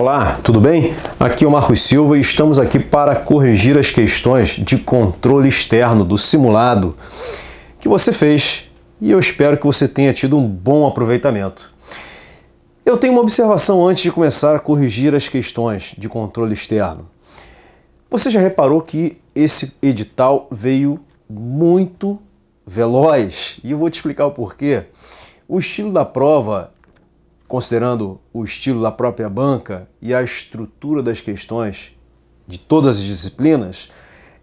Olá, tudo bem? Aqui é o Marcos Silva e estamos aqui para corrigir as questões de controle externo do simulado que você fez e eu espero que você tenha tido um bom aproveitamento. Eu tenho uma observação antes de começar a corrigir as questões de controle externo. Você já reparou que esse edital veio muito veloz e eu vou te explicar o porquê. O estilo da prova considerando o estilo da própria banca e a estrutura das questões de todas as disciplinas,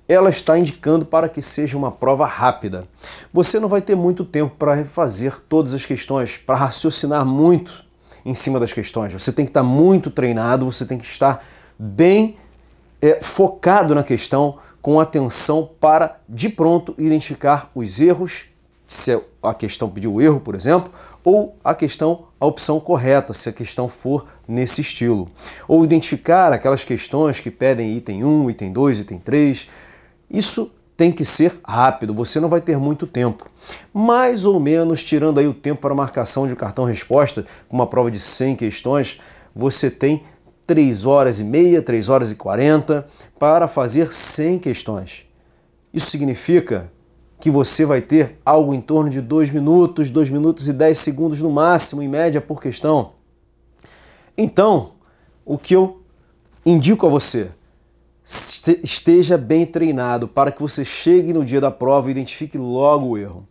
ela está indicando para que seja uma prova rápida. Você não vai ter muito tempo para refazer todas as questões, para raciocinar muito em cima das questões. Você tem que estar muito treinado, você tem que estar bem é, focado na questão, com atenção para de pronto identificar os erros, se é a questão pediu erro, por exemplo, ou a questão, a opção correta, se a questão for nesse estilo. Ou identificar aquelas questões que pedem item 1, item 2, item 3. Isso tem que ser rápido, você não vai ter muito tempo. Mais ou menos, tirando aí o tempo para marcação de cartão resposta, com uma prova de 100 questões, você tem 3 horas e meia, 3 horas e 40 para fazer 100 questões. Isso significa que você vai ter algo em torno de 2 minutos, 2 minutos e 10 segundos no máximo, em média, por questão. Então, o que eu indico a você, esteja bem treinado para que você chegue no dia da prova e identifique logo o erro.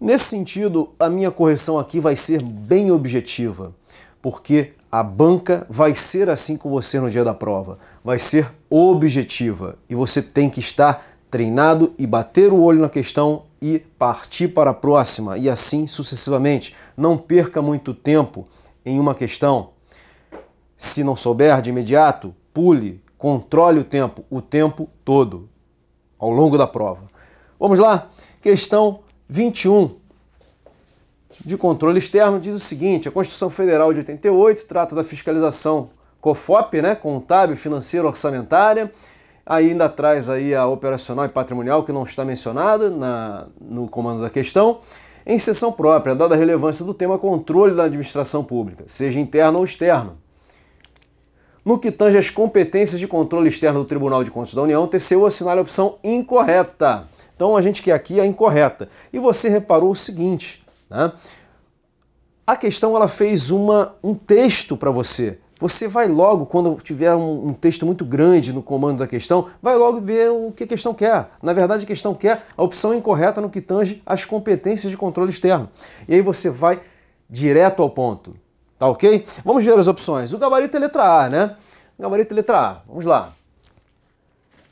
Nesse sentido, a minha correção aqui vai ser bem objetiva, porque a banca vai ser assim com você no dia da prova, vai ser objetiva e você tem que estar treinado e bater o olho na questão e partir para a próxima, e assim sucessivamente. Não perca muito tempo em uma questão. Se não souber de imediato, pule, controle o tempo, o tempo todo, ao longo da prova. Vamos lá? Questão 21 de controle externo diz o seguinte: a Constituição Federal de 88 trata da fiscalização COFOP, né, contábil, financeira, orçamentária ainda traz aí a operacional e patrimonial, que não está mencionada na, no comando da questão, em sessão própria, dada a relevância do tema controle da administração pública, seja interna ou externa. No que tange às competências de controle externo do Tribunal de Contas da União, o TCU assinala a opção incorreta. Então a gente quer aqui a incorreta. E você reparou o seguinte, né? A questão ela fez uma, um texto para você, você vai logo, quando tiver um, um, texto muito grande no comando da questão, vai logo ver o que a questão quer. Na verdade, a questão quer a opção incorreta no que tange as competências de controle externo. E aí você vai direto ao ponto. Tá ok? Vamos ver as opções. O gabarito é letra A, né? O gabarito é letra A. Vamos lá.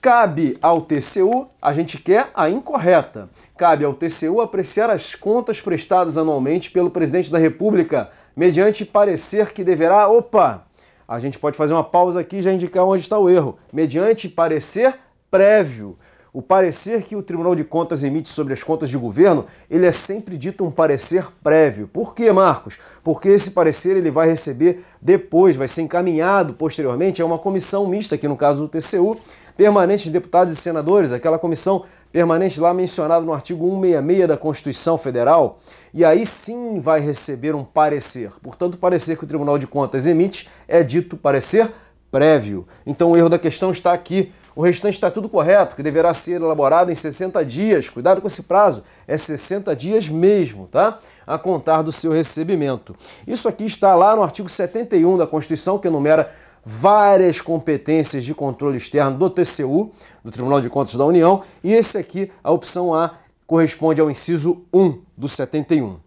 Cabe ao TCU, a gente quer a incorreta. Cabe ao TCU apreciar as contas prestadas anualmente pelo presidente da República, mediante parecer que deverá, opa, a gente pode fazer uma pausa aqui e já indicar onde está o erro, mediante parecer prévio. O parecer que o Tribunal de Contas emite sobre as contas de governo, ele é sempre dito um parecer prévio. Por quê, Marcos? Porque esse parecer ele vai receber depois, vai ser encaminhado posteriormente a uma comissão mista, aqui no caso do TCU, permanente de deputados e senadores, aquela comissão permanente lá mencionado no artigo 166 da Constituição Federal, e aí sim vai receber um parecer. Portanto, o parecer que o Tribunal de Contas emite é dito parecer prévio. Então, o erro da questão está aqui. O restante está tudo correto, que deverá ser elaborado em 60 dias. Cuidado com esse prazo, é 60 dias mesmo, tá? A contar do seu recebimento. Isso aqui está lá no artigo 71 da Constituição, que enumera várias competências de controle externo do TCU, do Tribunal de Contas da União, e esse aqui, a opção A, corresponde ao inciso 1 do 71.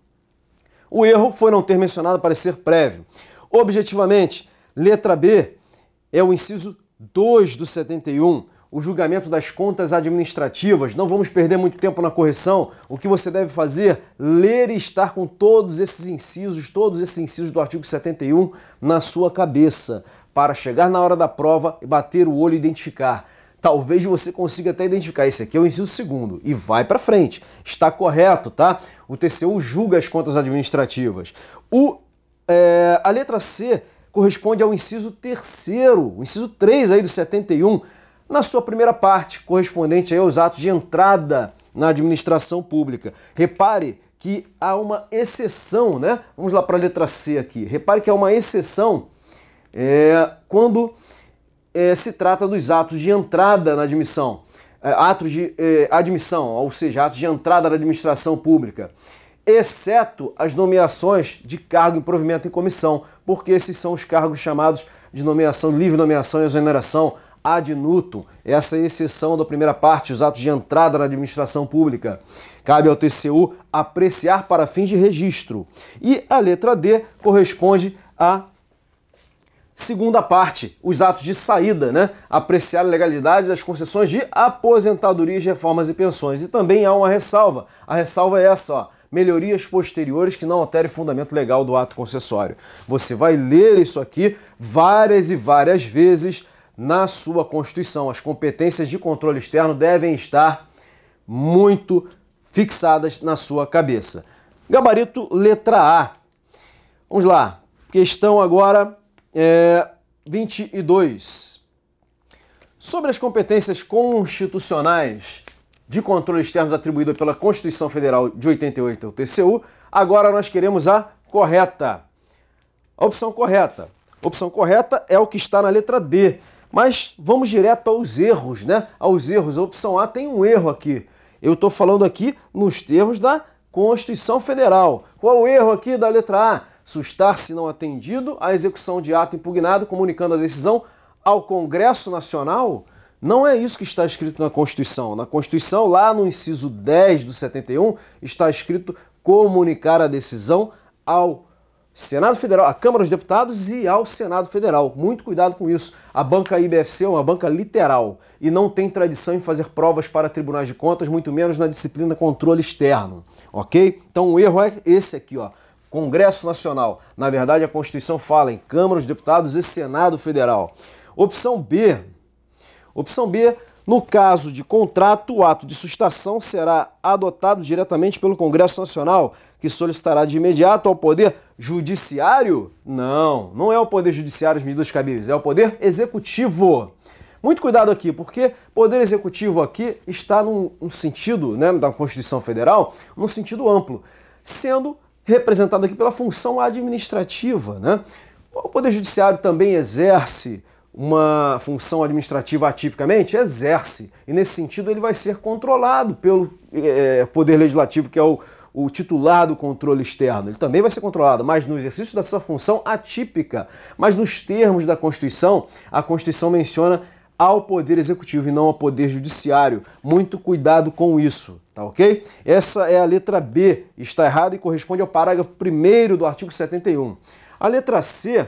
O erro foi não ter mencionado parecer prévio. Objetivamente, letra B é o inciso 2 do 71, o julgamento das contas administrativas. Não vamos perder muito tempo na correção. O que você deve fazer? Ler e estar com todos esses incisos, todos esses incisos do artigo 71 na sua cabeça, para chegar na hora da prova e bater o olho e identificar. Talvez você consiga até identificar esse aqui é o inciso segundo e vai para frente. Está correto, tá? O TCU julga as contas administrativas. O é, a letra C corresponde ao inciso terceiro, o inciso 3 aí do 71 na sua primeira parte, correspondente aos atos de entrada na administração pública. Repare que há uma exceção, né? Vamos lá para a letra C aqui. Repare que há uma exceção é, quando é, se trata dos atos de entrada na admissão, é, atos de é, admissão, ou seja, atos de entrada na administração pública, exceto as nomeações de cargo em provimento em comissão, porque esses são os cargos chamados de nomeação livre, nomeação e exoneração, ad nutum, essa exceção da primeira parte, os atos de entrada na administração pública. Cabe ao TCU apreciar para fins de registro. E a letra D corresponde à segunda parte, os atos de saída, né? apreciar a legalidade das concessões de aposentadorias, reformas e pensões. E também há uma ressalva. A ressalva é essa, ó melhorias posteriores que não alterem o fundamento legal do ato concessório. Você vai ler isso aqui várias e várias vezes na sua Constituição. As competências de controle externo devem estar muito fixadas na sua cabeça. Gabarito letra A. Vamos lá. Questão agora é, 22. Sobre as competências constitucionais de controle externo atribuídas pela Constituição Federal de 88 ao TCU, agora nós queremos a correta. A opção correta. A opção correta é o que está na letra D, mas vamos direto aos erros, né? Aos erros. A opção A tem um erro aqui. Eu estou falando aqui nos termos da Constituição Federal. Qual o erro aqui da letra A? Sustar-se não atendido a execução de ato impugnado comunicando a decisão ao Congresso Nacional? Não é isso que está escrito na Constituição. Na Constituição, lá no inciso 10 do 71, está escrito comunicar a decisão ao Senado Federal, a Câmara dos Deputados e ao Senado Federal. Muito cuidado com isso. A banca IBFC é uma banca literal e não tem tradição em fazer provas para tribunais de contas, muito menos na disciplina controle externo, ok? Então o erro é esse aqui, ó. Congresso Nacional. Na verdade, a Constituição fala em Câmara dos Deputados e Senado Federal. Opção B. Opção B no caso de contrato, o ato de sustação será adotado diretamente pelo Congresso Nacional, que solicitará de imediato ao Poder Judiciário? Não, não é o Poder Judiciário as medidas cabíveis, é o Poder Executivo. Muito cuidado aqui, porque poder executivo aqui está num, sentido, né, da Constituição Federal, num sentido amplo, sendo representado aqui pela função administrativa, né? O Poder Judiciário também exerce uma função administrativa atipicamente? Exerce. E nesse sentido ele vai ser controlado pelo é, é, Poder Legislativo, que é o, o titular do controle externo. Ele também vai ser controlado, mas no exercício da sua função atípica. Mas nos termos da Constituição, a Constituição menciona ao Poder Executivo e não ao Poder Judiciário. Muito cuidado com isso, tá ok? Essa é a letra B, está errada e corresponde ao parágrafo 1 do artigo 71. A letra C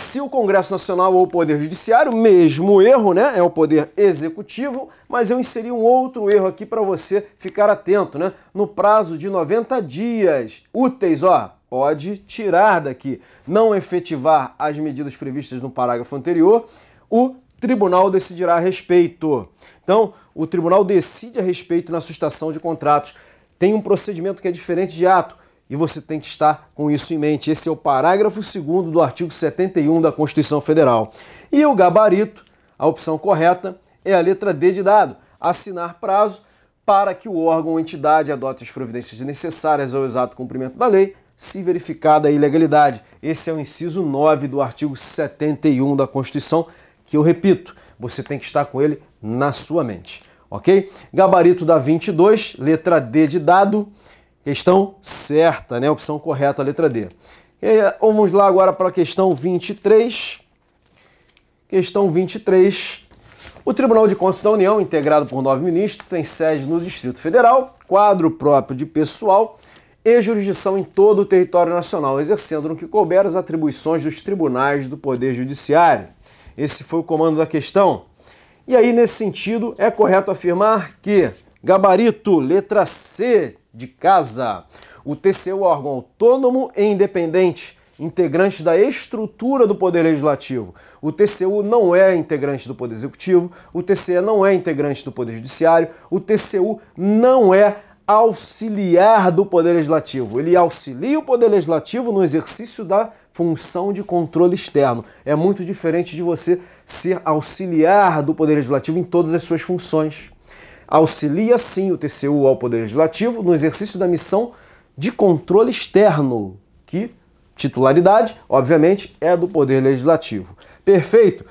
se o Congresso Nacional ou o Poder Judiciário, mesmo erro, né? É o Poder Executivo, mas eu inseri um outro erro aqui para você ficar atento, né? No prazo de 90 dias úteis, ó, pode tirar daqui. Não efetivar as medidas previstas no parágrafo anterior, o tribunal decidirá a respeito. Então, o tribunal decide a respeito na sustação de contratos. Tem um procedimento que é diferente de ato e você tem que estar com isso em mente. Esse é o parágrafo 2 do artigo 71 da Constituição Federal. E o gabarito, a opção correta, é a letra D de dado: assinar prazo para que o órgão ou entidade adote as providências necessárias ao exato cumprimento da lei, se verificada a ilegalidade. Esse é o inciso 9 do artigo 71 da Constituição, que eu repito, você tem que estar com ele na sua mente, ok? Gabarito da 22, letra D de dado. Questão certa, né? Opção correta, a letra D. E vamos lá agora para a questão 23. Questão 23. O Tribunal de Contas da União, integrado por nove ministros, tem sede no Distrito Federal, quadro próprio de pessoal e jurisdição em todo o território nacional, exercendo no que couber as atribuições dos tribunais do Poder Judiciário. Esse foi o comando da questão. E aí, nesse sentido, é correto afirmar que gabarito, letra C, de casa. O TCU é órgão autônomo e independente, integrante da estrutura do Poder Legislativo. O TCU não é integrante do Poder Executivo, o TCE não é integrante do Poder Judiciário, o TCU não é auxiliar do Poder Legislativo. Ele auxilia o Poder Legislativo no exercício da função de controle externo. É muito diferente de você ser auxiliar do Poder Legislativo em todas as suas funções auxilia sim o TCU ao Poder Legislativo no exercício da missão de controle externo, que titularidade, obviamente, é do Poder Legislativo. Perfeito?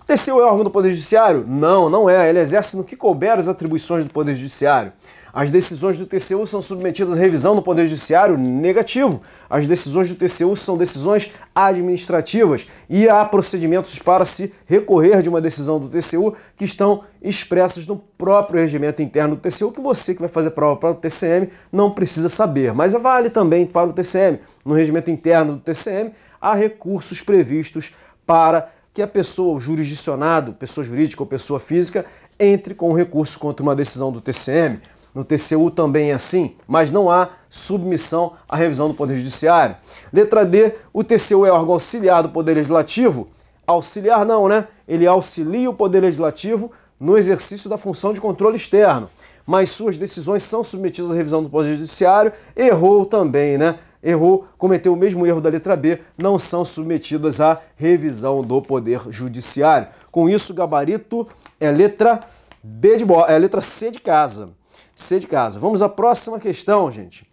O TCU é órgão do Poder Judiciário? Não, não é. Ele é exerce no que couber as atribuições do Poder Judiciário. As decisões do TCU são submetidas a revisão no Poder Judiciário? Negativo. As decisões do TCU são decisões administrativas e há procedimentos para se recorrer de uma decisão do TCU que estão expressas no próprio regimento interno do TCU, que você que vai fazer prova para o TCM não precisa saber. Mas é vale também para o TCM. No regimento interno do TCM há recursos previstos para que a pessoa, o jurisdicionado, pessoa jurídica ou pessoa física, entre com recurso contra uma decisão do TCM. No TCU também é assim, mas não há submissão à revisão do Poder Judiciário. Letra D, o TCU é órgão auxiliar do Poder Legislativo. Auxiliar não, né? Ele auxilia o Poder Legislativo no exercício da função de controle externo. Mas suas decisões são submetidas à revisão do Poder Judiciário. Errou também, né? Errou, cometeu o mesmo erro da letra B, não são submetidas à revisão do Poder Judiciário. Com isso, gabarito é letra B de bola, é letra C de casa. C de casa. Vamos à próxima questão, gente.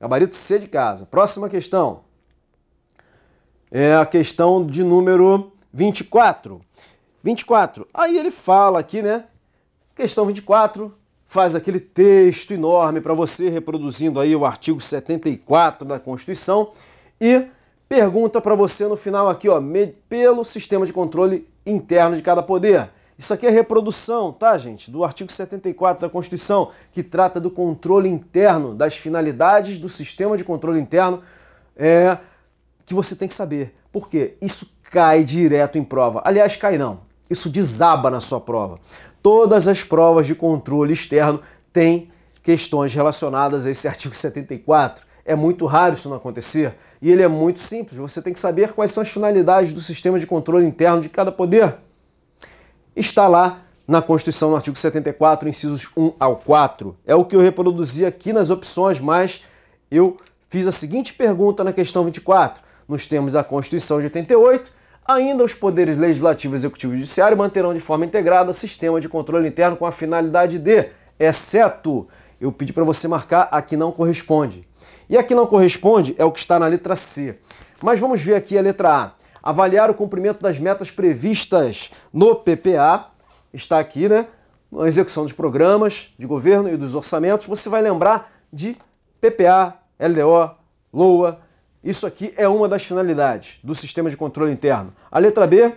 Gabarito C de casa. Próxima questão. É a questão de número 24. 24. Aí ele fala aqui, né? Questão 24 faz aquele texto enorme para você reproduzindo aí o artigo 74 da Constituição e pergunta para você no final aqui, ó, pelo sistema de controle interno de cada poder. Isso aqui é reprodução, tá, gente, do artigo 74 da Constituição, que trata do controle interno, das finalidades do sistema de controle interno, é, que você tem que saber. Por quê? Isso cai direto em prova. Aliás, cai não. Isso desaba na sua prova. Todas as provas de controle externo têm questões relacionadas a esse artigo 74. É muito raro isso não acontecer e ele é muito simples. Você tem que saber quais são as finalidades do sistema de controle interno de cada poder está lá na Constituição, no artigo 74, incisos 1 ao 4. É o que eu reproduzi aqui nas opções, mas eu fiz a seguinte pergunta na questão 24. Nos termos da Constituição de 88, ainda os poderes legislativo, executivo e judiciário manterão de forma integrada sistema de controle interno com a finalidade de, exceto, eu pedi para você marcar a que não corresponde. E a que não corresponde é o que está na letra C. Mas vamos ver aqui a letra A avaliar o cumprimento das metas previstas no PPA, está aqui, né? Na execução dos programas de governo e dos orçamentos, você vai lembrar de PPA, LDO, LOA. Isso aqui é uma das finalidades do sistema de controle interno. A letra B,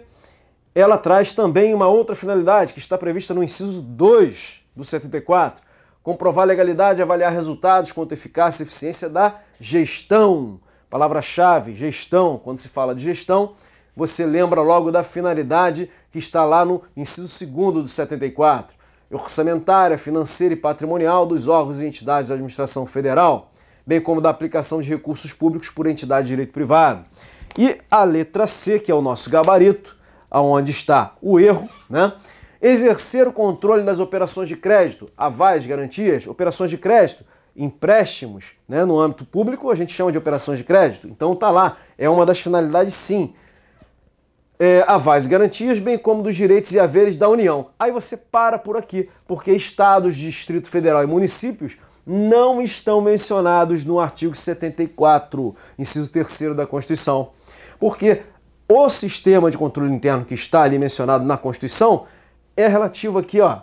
ela traz também uma outra finalidade que está prevista no inciso 2 do 74, comprovar legalidade, avaliar resultados, quanto eficácia e eficiência da gestão palavra-chave, gestão, quando se fala de gestão, você lembra logo da finalidade que está lá no inciso 2 do 74, orçamentária, financeira e patrimonial dos órgãos e entidades da administração federal, bem como da aplicação de recursos públicos por entidade de direito privado. E a letra C, que é o nosso gabarito, aonde está o erro, né? Exercer o controle das operações de crédito, avais, garantias, operações de crédito, empréstimos né, no âmbito público, a gente chama de operações de crédito. Então tá lá, é uma das finalidades sim. É, avais garantias, bem como dos direitos e haveres da União. Aí você para por aqui, porque estados, Distrito Federal e municípios não estão mencionados no artigo 74, inciso 3 da Constituição. Porque o sistema de controle interno que está ali mencionado na Constituição é relativo aqui ó,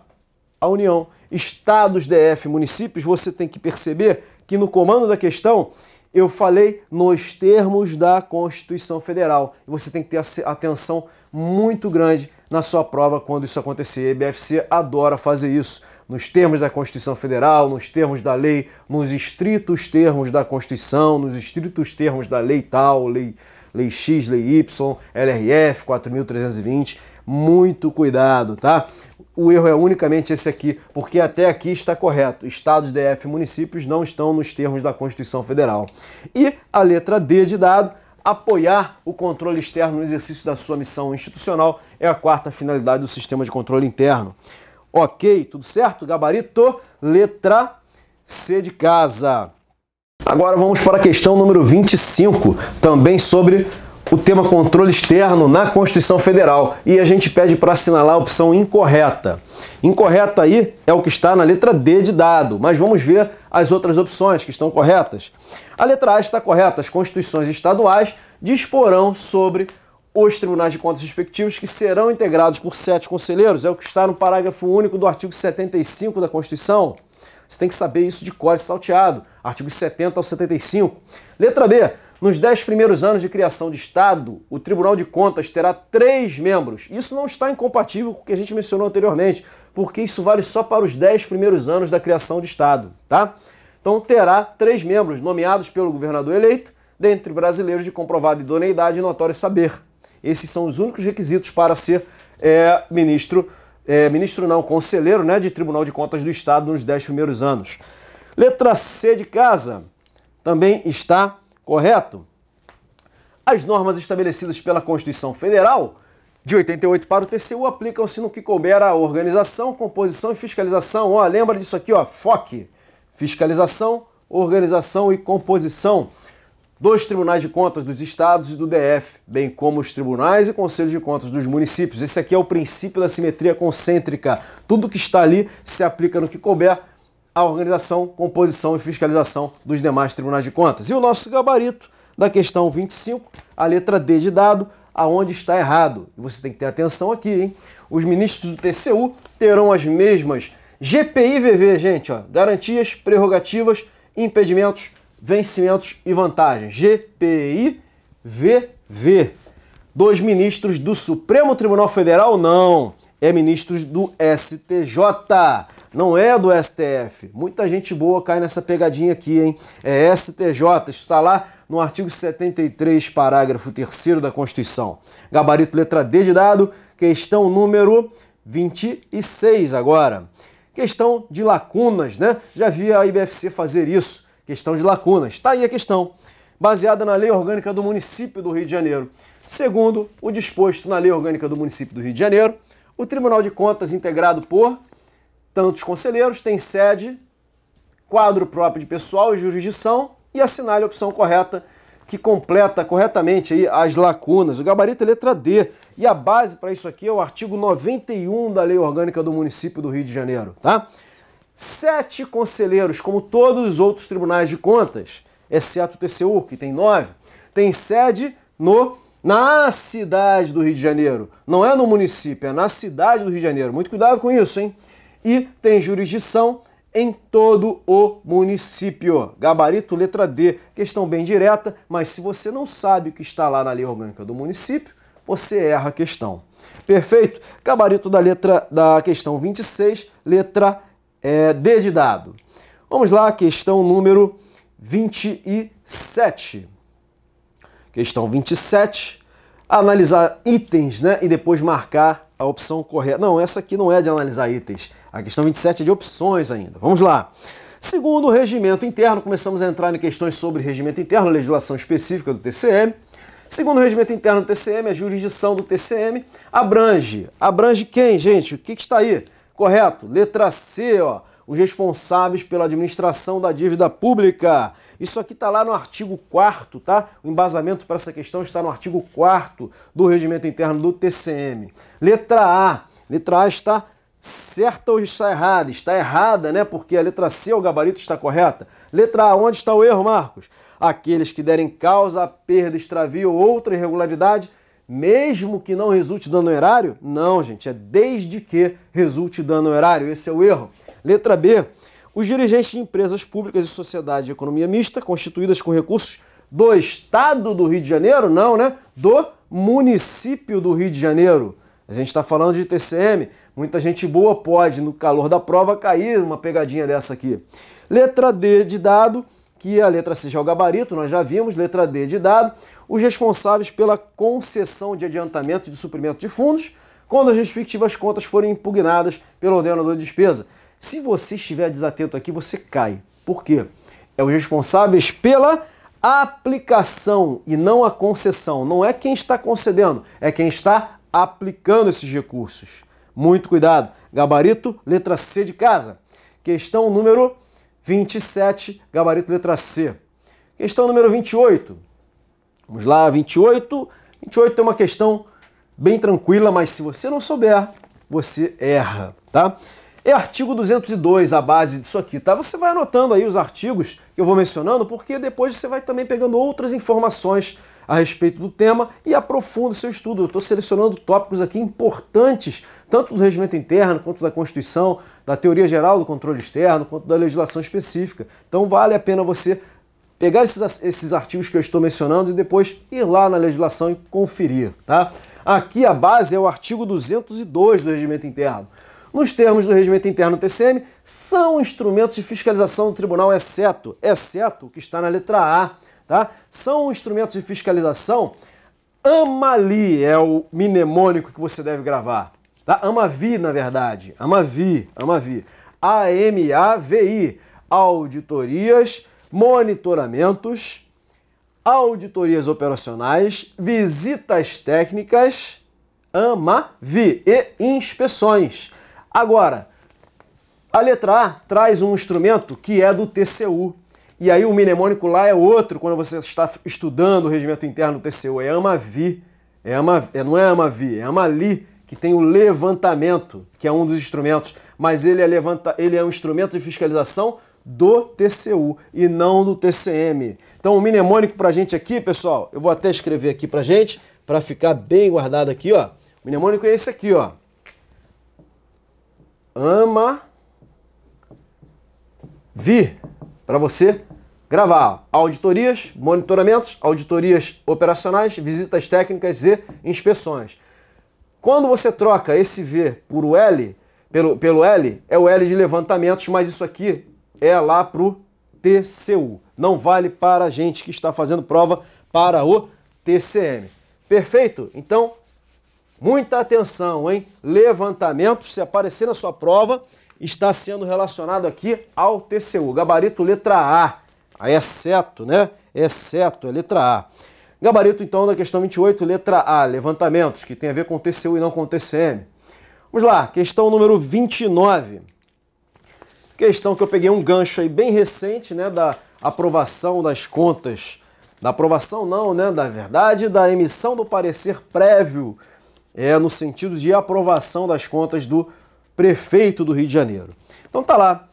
à União estados DF, municípios, você tem que perceber que no comando da questão eu falei nos termos da Constituição Federal. Você tem que ter atenção muito grande na sua prova quando isso acontecer. A BFC adora fazer isso. Nos termos da Constituição Federal, nos termos da lei, nos estritos termos da Constituição, nos estritos termos da lei tal, lei, lei X, lei Y, LRF 4320. Muito cuidado, tá? o erro é unicamente esse aqui, porque até aqui está correto. Estados, DF e municípios não estão nos termos da Constituição Federal. E a letra D de dado, apoiar o controle externo no exercício da sua missão institucional, é a quarta finalidade do sistema de controle interno. Ok, tudo certo? Gabarito, letra C de casa. Agora vamos para a questão número 25, também sobre o tema controle externo na Constituição Federal e a gente pede para assinalar a opção incorreta. Incorreta aí é o que está na letra D de dado, mas vamos ver as outras opções que estão corretas. A letra A está correta, as constituições estaduais disporão sobre os tribunais de contas respectivos que serão integrados por sete conselheiros, é o que está no parágrafo único do artigo 75 da Constituição. Você tem que saber isso de cor salteado, artigos 70 ao 75. Letra B, nos dez primeiros anos de criação de Estado, o Tribunal de Contas terá três membros. Isso não está incompatível com o que a gente mencionou anteriormente, porque isso vale só para os dez primeiros anos da criação de Estado, tá? Então terá três membros nomeados pelo governador eleito, dentre brasileiros de comprovada idoneidade e notório saber. Esses são os únicos requisitos para ser é, ministro, é, ministro não, conselheiro né, de Tribunal de Contas do Estado nos dez primeiros anos. Letra C de casa também está correto? As normas estabelecidas pela Constituição Federal de 88 para o TCU aplicam-se no que couber à organização, composição e fiscalização. Ó, lembra disso aqui, ó, FOC. Fiscalização, organização e composição dos tribunais de contas dos estados e do DF, bem como os tribunais e conselhos de contas dos municípios. Esse aqui é o princípio da simetria concêntrica. Tudo que está ali se aplica no que couber a organização, composição e fiscalização dos demais tribunais de contas. E o nosso gabarito da questão 25, a letra D de dado, aonde está errado. você tem que ter atenção aqui, hein? Os ministros do TCU terão as mesmas GPI-VV, gente, ó, garantias, prerrogativas, impedimentos, vencimentos e vantagens. GPI-VV. Dois ministros do Supremo Tribunal Federal, não é ministro do STJ, não é do STF. Muita gente boa cai nessa pegadinha aqui, hein? É STJ, está lá no artigo 73, parágrafo 3 da Constituição. Gabarito letra D de dado, questão número 26 agora. Questão de lacunas, né? Já vi a IBFC fazer isso, questão de lacunas. Está aí a questão. Baseada na Lei Orgânica do Município do Rio de Janeiro. Segundo o disposto na Lei Orgânica do Município do Rio de Janeiro, o Tribunal de Contas, integrado por tantos conselheiros, tem sede, quadro próprio de pessoal e jurisdição e assinale a opção correta que completa corretamente aí as lacunas. O gabarito é letra D. E a base para isso aqui é o artigo 91 da Lei Orgânica do Município do Rio de Janeiro, tá? Sete conselheiros, como todos os outros tribunais de contas, exceto o TCU, que tem nove, tem sede no na cidade do Rio de Janeiro. Não é no município, é na cidade do Rio de Janeiro. Muito cuidado com isso, hein? E tem jurisdição em todo o município. Gabarito letra D, questão bem direta, mas se você não sabe o que está lá na lei orgânica do município, você erra a questão. Perfeito? Gabarito da letra da questão 26, letra é, D de dado. Vamos lá, questão número 27. Questão 27, analisar itens, né? E depois marcar a opção correta. Não, essa aqui não é de analisar itens. A questão 27 é de opções ainda. Vamos lá. Segundo o regimento interno, começamos a entrar em questões sobre regimento interno, legislação específica do TCM. Segundo o regimento interno do TCM, a jurisdição do TCM abrange. Abrange quem, gente? O que, que está aí? Correto. Letra C, ó os responsáveis pela administração da dívida pública. Isso aqui está lá no artigo 4 tá? O embasamento para essa questão está no artigo 4 do Regimento Interno do TCM. Letra A. Letra A está certa ou está errada? Está errada, né? Porque a letra C, o gabarito, está correta. Letra A, onde está o erro, Marcos? Aqueles que derem causa à perda, extravio ou outra irregularidade mesmo que não resulte dano erário? Não, gente, é desde que resulte dano erário. Esse é o erro. Letra B. Os dirigentes de empresas públicas e sociedade de economia mista, constituídas com recursos do Estado do Rio de Janeiro, não, né? Do município do Rio de Janeiro. A gente está falando de TCM, muita gente boa pode, no calor da prova, cair uma pegadinha dessa aqui. Letra D de dado, que a letra C já é o gabarito, nós já vimos, letra D de dado, os responsáveis pela concessão de adiantamento de suprimento de fundos, quando as respectivas contas forem impugnadas pelo ordenador de despesa. Se você estiver desatento aqui, você cai. Por quê? É os responsáveis pela aplicação e não a concessão. Não é quem está concedendo, é quem está aplicando esses recursos. Muito cuidado. Gabarito, letra C de casa. Questão número 27, gabarito letra C. Questão número 28. Vamos lá, 28. 28 é uma questão bem tranquila, mas se você não souber, você erra, tá? é artigo 202 a base disso aqui, tá? Você vai anotando aí os artigos que eu vou mencionando, porque depois você vai também pegando outras informações a respeito do tema e aprofunda o seu estudo. Eu estou selecionando tópicos aqui importantes, tanto do regimento interno, quanto da Constituição, da teoria geral do controle externo, quanto da legislação específica. Então vale a pena você pegar esses, esses artigos que eu estou mencionando e depois ir lá na legislação e conferir, tá? Aqui a base é o artigo 202 do regimento interno nos termos do regimento interno do TCM, são instrumentos de fiscalização do tribunal, exceto, exceto o que está na letra A, tá? São instrumentos de fiscalização. Amali é o mnemônico que você deve gravar, tá? Amavi, na verdade. Amavi, Amavi. A-M-A-V-I. Auditorias, monitoramentos, auditorias operacionais, visitas técnicas, AMAVI e inspeções. Agora, a letra A traz um instrumento que é do TCU. E aí o mnemônico lá é outro quando você está estudando o regimento interno do TCU. É AMAVI. É ama, é é, não é AMAVI, é AMALI, que tem o levantamento, que é um dos instrumentos. Mas ele é, levanta, ele é um instrumento de fiscalização do TCU e não do TCM. Então o mnemônico para a gente aqui, pessoal, eu vou até escrever aqui para gente, para ficar bem guardado aqui, ó. O mnemônico é esse aqui, ó ama vi para você gravar auditorias, monitoramentos, auditorias operacionais, visitas técnicas e inspeções. Quando você troca esse V por L, pelo, pelo L, é o L de levantamentos, mas isso aqui é lá para o TCU. Não vale para a gente que está fazendo prova para o TCM. Perfeito? Então, Muita atenção, hein? Levantamento, se aparecer na sua prova, está sendo relacionado aqui ao TCU, gabarito letra A. Aí ah, exceto, é né? Exceto, é, é letra A. Gabarito, então, da questão 28, letra A, levantamentos, que tem a ver com TCU e não com TCM. Vamos lá, questão número 29. Questão que eu peguei um gancho aí bem recente, né, da aprovação das contas. Da aprovação não, né, da verdade, da emissão do parecer prévio é no sentido de aprovação das contas do prefeito do Rio de Janeiro. Então tá lá.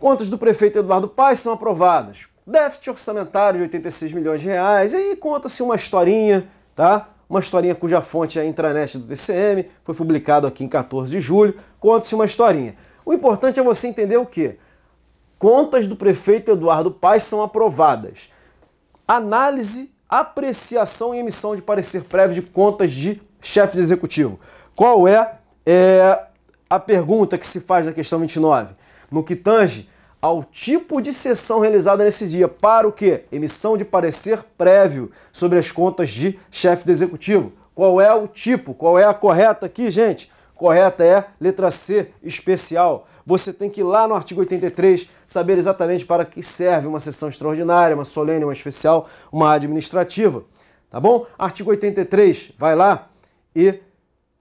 Contas do prefeito Eduardo Paes são aprovadas. Déficit orçamentário de 86 milhões de reais. E aí conta-se uma historinha, tá? Uma historinha cuja fonte é a intranet do TCM, foi publicado aqui em 14 de julho. Conta-se uma historinha. O importante é você entender o quê? Contas do prefeito Eduardo Paes são aprovadas. Análise, apreciação e emissão de parecer prévio de contas de chefe de executivo. Qual é, é a pergunta que se faz na questão 29? No que tange ao tipo de sessão realizada nesse dia, para o que? Emissão de parecer prévio sobre as contas de chefe do executivo. Qual é o tipo? Qual é a correta aqui, gente? Correta é letra C, especial. Você tem que ir lá no artigo 83 saber exatamente para que serve uma sessão extraordinária, uma solene, uma especial, uma administrativa. Tá bom? Artigo 83, vai lá e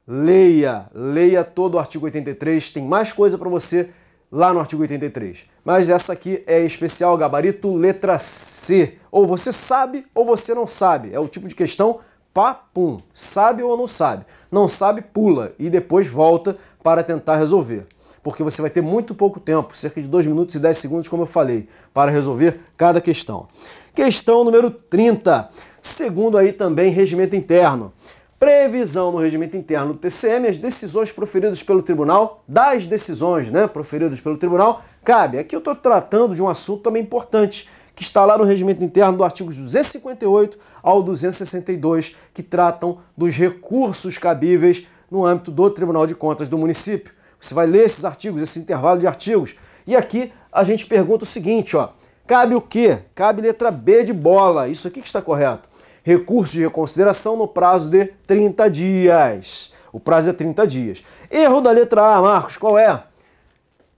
leia, leia todo o artigo 83, tem mais coisa para você lá no artigo 83. Mas essa aqui é especial gabarito letra C. Ou você sabe ou você não sabe. É o tipo de questão papum, sabe ou não sabe. Não sabe, pula e depois volta para tentar resolver. Porque você vai ter muito pouco tempo, cerca de 2 minutos e 10 segundos, como eu falei, para resolver cada questão. Questão número 30, segundo aí também regimento interno. Previsão no regimento interno do TCM, as decisões proferidas pelo tribunal, das decisões né, proferidas pelo tribunal, cabe. Aqui eu estou tratando de um assunto também importante, que está lá no regimento interno do artigo 258 ao 262, que tratam dos recursos cabíveis no âmbito do Tribunal de Contas do município. Você vai ler esses artigos, esse intervalo de artigos. E aqui a gente pergunta o seguinte, ó. Cabe o quê? Cabe letra B de bola. Isso aqui que está correto recurso de reconsideração no prazo de 30 dias. O prazo é 30 dias. Erro da letra A, Marcos, qual é?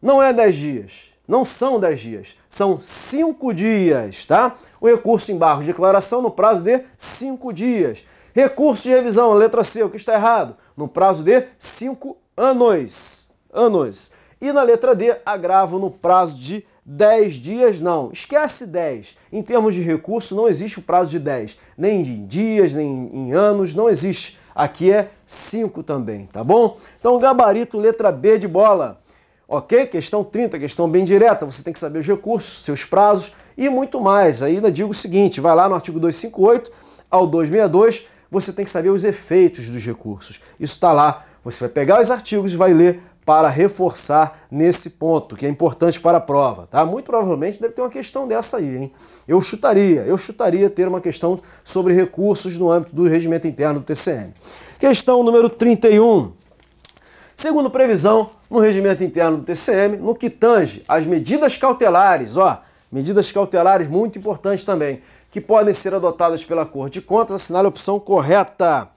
Não é 10 dias. Não são 10 dias, são 5 dias, tá? O recurso em barro de declaração no prazo de 5 dias. Recurso de revisão, letra C, o que está errado? No prazo de 5 anos. Anos. E na letra D, agravo no prazo de 10 dias não, esquece 10. Em termos de recurso, não existe o prazo de 10, nem em dias, nem em anos, não existe. Aqui é 5 também, tá bom? Então, gabarito, letra B de bola. Ok? Questão 30, questão bem direta. Você tem que saber os recursos, seus prazos e muito mais. Ainda digo o seguinte: vai lá no artigo 258 ao 262, você tem que saber os efeitos dos recursos. Isso está lá. Você vai pegar os artigos e vai ler para reforçar nesse ponto, que é importante para a prova, tá? Muito provavelmente deve ter uma questão dessa aí, hein? Eu chutaria, eu chutaria ter uma questão sobre recursos no âmbito do regimento interno do TCM. Questão número 31. Segundo previsão no regimento interno do TCM, no que tange as medidas cautelares, ó, medidas cautelares muito importantes também, que podem ser adotadas pela Cor de Contas, assinale a opção correta.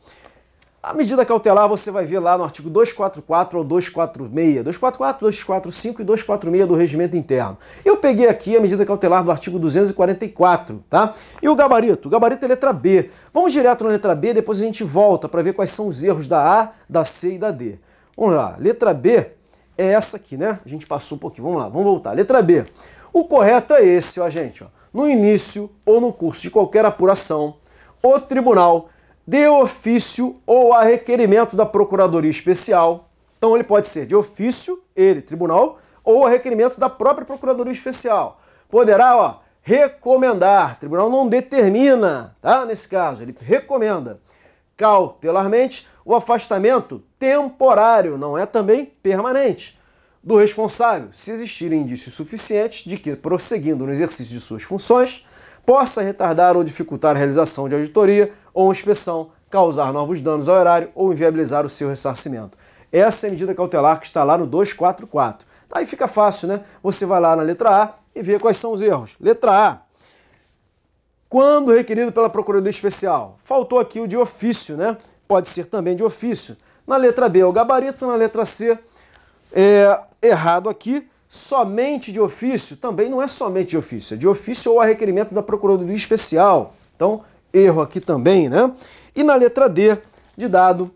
A medida cautelar você vai ver lá no artigo 244 ou 246, 244, 245 e 246 do regimento interno. Eu peguei aqui a medida cautelar do artigo 244, tá? E o gabarito? O gabarito é letra B. Vamos direto na letra B, depois a gente volta para ver quais são os erros da A, da C e da D. Vamos lá, letra B é essa aqui, né? A gente passou um pouquinho, vamos lá, vamos voltar. Letra B. O correto é esse, ó, gente. Ó. No início ou no curso de qualquer apuração, o tribunal de ofício ou a requerimento da Procuradoria Especial. Então ele pode ser de ofício, ele, tribunal, ou a requerimento da própria Procuradoria Especial. Poderá, ó, recomendar. O tribunal não determina, tá? Nesse caso, ele recomenda cautelarmente o afastamento temporário, não é também permanente, do responsável, se existirem indícios suficientes de que, prosseguindo no exercício de suas funções, possa retardar ou dificultar a realização de auditoria ou inspeção, causar novos danos ao erário ou inviabilizar o seu ressarcimento. Essa é a medida cautelar que está lá no 244. Aí fica fácil, né? Você vai lá na letra A e vê quais são os erros. Letra A. Quando requerido pela Procuradoria Especial. Faltou aqui o de ofício, né? Pode ser também de ofício. Na letra B é o gabarito, na letra C é errado aqui. Somente de ofício também não é somente de ofício, é de ofício ou a requerimento da Procuradoria Especial. Então, erro aqui também, né? E na letra D de dado,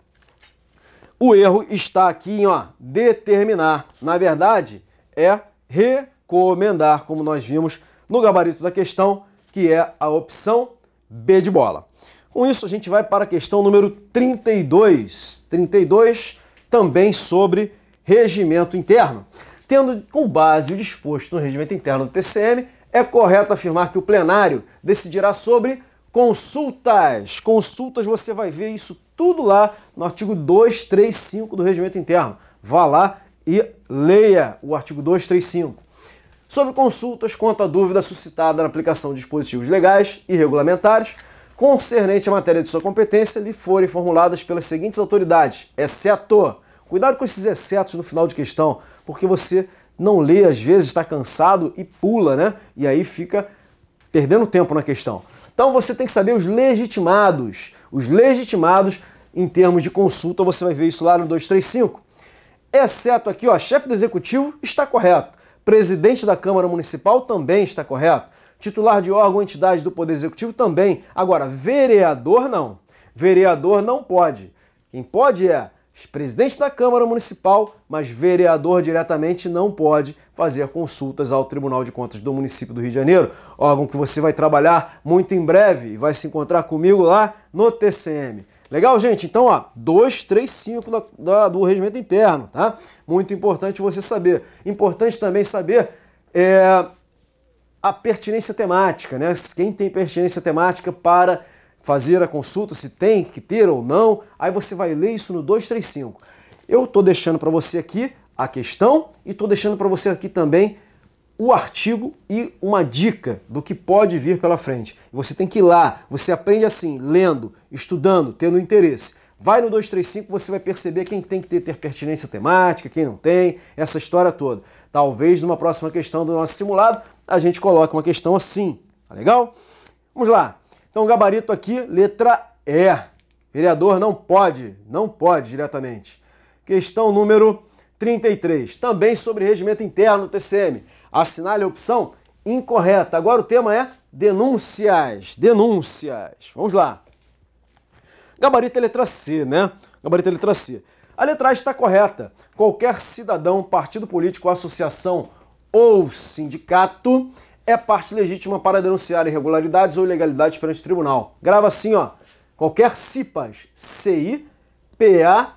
o erro está aqui em ó, determinar. Na verdade, é recomendar, como nós vimos no gabarito da questão, que é a opção B de bola. Com isso, a gente vai para a questão número 32. 32, também sobre regimento interno. Tendo com base o disposto no regimento interno do TCM, é correto afirmar que o plenário decidirá sobre Consultas, consultas, você vai ver isso tudo lá no artigo 235 do Regimento Interno. Vá lá e leia o artigo 235. Sobre consultas quanto à dúvida suscitada na aplicação de dispositivos legais e regulamentares, concernente à matéria de sua competência, lhe forem formuladas pelas seguintes autoridades, exceto. É Cuidado com esses excetos no final de questão, porque você não lê, às vezes está cansado e pula, né? E aí fica perdendo tempo na questão. Então você tem que saber os legitimados. Os legitimados em termos de consulta, você vai ver isso lá no 235. Exceto aqui, ó, chefe do executivo está correto. Presidente da Câmara Municipal também está correto. Titular de órgão ou entidade do Poder Executivo também. Agora, vereador não. Vereador não pode. Quem pode é presidente da Câmara Municipal, mas vereador diretamente não pode fazer consultas ao Tribunal de Contas do município do Rio de Janeiro, órgão que você vai trabalhar muito em breve e vai se encontrar comigo lá no TCM. Legal, gente? Então, ó, 235 da, da, do regimento interno, tá? Muito importante você saber. Importante também saber é, a pertinência temática, né? Quem tem pertinência temática para fazer a consulta, se tem que ter ou não. Aí você vai ler isso no 235. Eu estou deixando para você aqui a questão e estou deixando para você aqui também o artigo e uma dica do que pode vir pela frente. Você tem que ir lá, você aprende assim, lendo, estudando, tendo interesse. Vai no 235, você vai perceber quem tem que ter, ter pertinência temática, quem não tem, essa história toda. Talvez numa próxima questão do nosso simulado a gente coloque uma questão assim, tá legal? Vamos lá! Então, gabarito aqui, letra E. Vereador não pode, não pode diretamente. Questão número 33, também sobre regimento interno, TCM. Assinale a opção incorreta. Agora o tema é denúncias, denúncias. Vamos lá. Gabarito é letra C, né? Gabarito é letra C. A letra A está correta. Qualquer cidadão, partido político, associação ou sindicato é parte legítima para denunciar irregularidades ou ilegalidades perante o tribunal. Grava assim, ó. Qualquer CIPAS, CI, PA,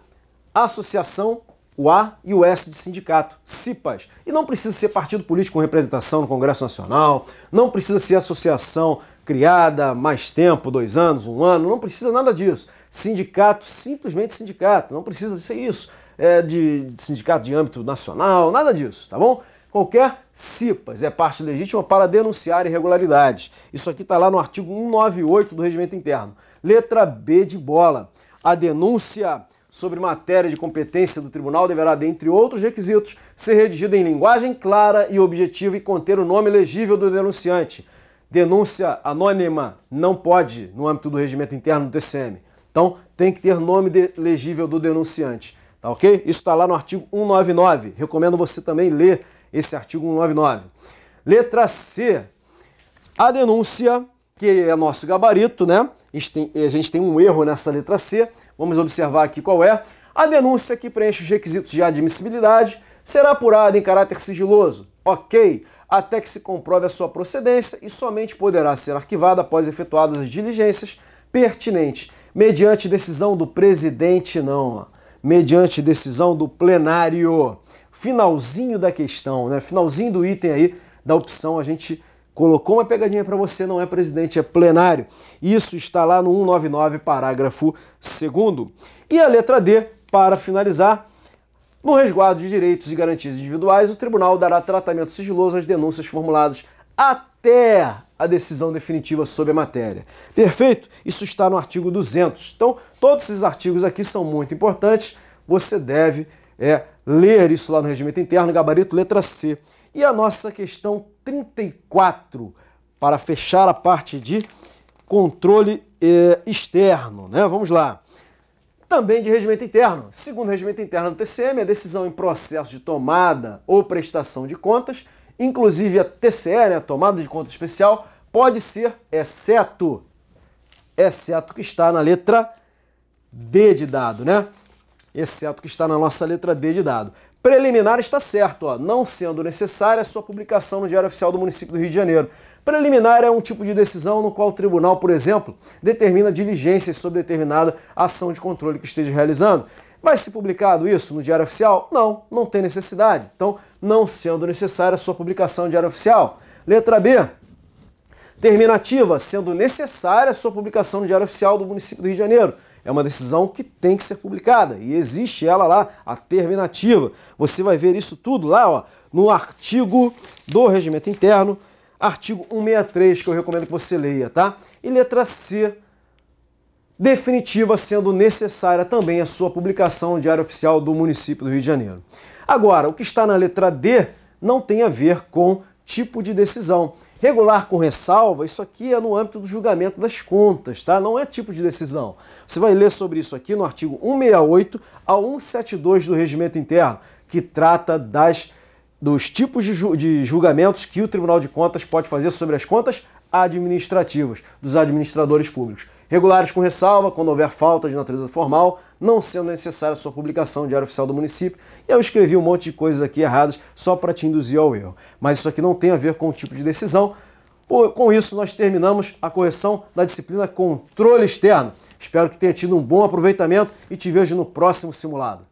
associação, o A e o S de sindicato, CIPAS. E não precisa ser partido político com representação no Congresso Nacional, não precisa ser associação criada mais tempo, dois anos, um ano, não precisa nada disso. Sindicato, simplesmente sindicato, não precisa ser isso. É de sindicato de âmbito nacional, nada disso, tá bom? qualquer CIPAS é parte legítima para denunciar irregularidades. Isso aqui está lá no artigo 198 do Regimento Interno. Letra B de bola. A denúncia sobre matéria de competência do tribunal deverá, dentre outros requisitos, ser redigida em linguagem clara e objetiva e conter o nome legível do denunciante. Denúncia anônima não pode no âmbito do regimento interno do TCM. Então, tem que ter nome legível do denunciante. Tá ok? Isso está lá no artigo 199. Recomendo você também ler esse artigo 199. Letra C. A denúncia, que é nosso gabarito, né? A gente tem um erro nessa letra C. Vamos observar aqui qual é. A denúncia que preenche os requisitos de admissibilidade será apurada em caráter sigiloso, ok, até que se comprove a sua procedência e somente poderá ser arquivada após efetuadas as diligências pertinentes, mediante decisão do presidente, não, mediante decisão do plenário finalzinho da questão, né? finalzinho do item aí da opção, a gente colocou uma pegadinha para você, não é presidente, é plenário. Isso está lá no 199, parágrafo 2 E a letra D, para finalizar, no resguardo de direitos e garantias individuais, o tribunal dará tratamento sigiloso às denúncias formuladas até a decisão definitiva sobre a matéria. Perfeito? Isso está no artigo 200. Então, todos esses artigos aqui são muito importantes. Você deve é ler isso lá no regimento interno, gabarito letra C. E a nossa questão 34, para fechar a parte de controle é, externo, né? Vamos lá. Também de regimento interno. Segundo o regimento interno do TCM, a decisão em processo de tomada ou prestação de contas, inclusive a TCE, né, a tomada de conta especial, pode ser, exceto, exceto que está na letra D de dado, né? exceto que está na nossa letra D de dado. Preliminar está certo, ó, não sendo necessária a sua publicação no Diário Oficial do Município do Rio de Janeiro. Preliminar é um tipo de decisão no qual o tribunal, por exemplo, determina diligências sobre determinada ação de controle que esteja realizando. Vai ser publicado isso no Diário Oficial? Não, não tem necessidade. Então, não sendo necessária a sua publicação no Diário Oficial. Letra B. Terminativa, sendo necessária a sua publicação no Diário Oficial do município do Rio de Janeiro é uma decisão que tem que ser publicada e existe ela lá, a terminativa. Você vai ver isso tudo lá ó, no artigo do Regimento Interno, artigo 163, que eu recomendo que você leia, tá? E letra C, definitiva, sendo necessária também a sua publicação no Diário Oficial do Município do Rio de Janeiro. Agora, o que está na letra D não tem a ver com tipo de decisão Regular com ressalva, isso aqui é no âmbito do julgamento das contas, tá? Não é tipo de decisão. Você vai ler sobre isso aqui no artigo 168 a 172 do Regimento Interno, que trata das, dos tipos de, ju, de julgamentos que o Tribunal de Contas pode fazer sobre as contas administrativas dos administradores públicos. Regulares com ressalva, quando houver falta de natureza formal, não sendo necessária a sua publicação Diário Oficial do Município. E eu escrevi um monte de coisas aqui erradas só para te induzir ao erro. Mas isso aqui não tem a ver com o tipo de decisão. Com isso, nós terminamos a correção da disciplina Controle Externo. Espero que tenha tido um bom aproveitamento e te vejo no próximo simulado.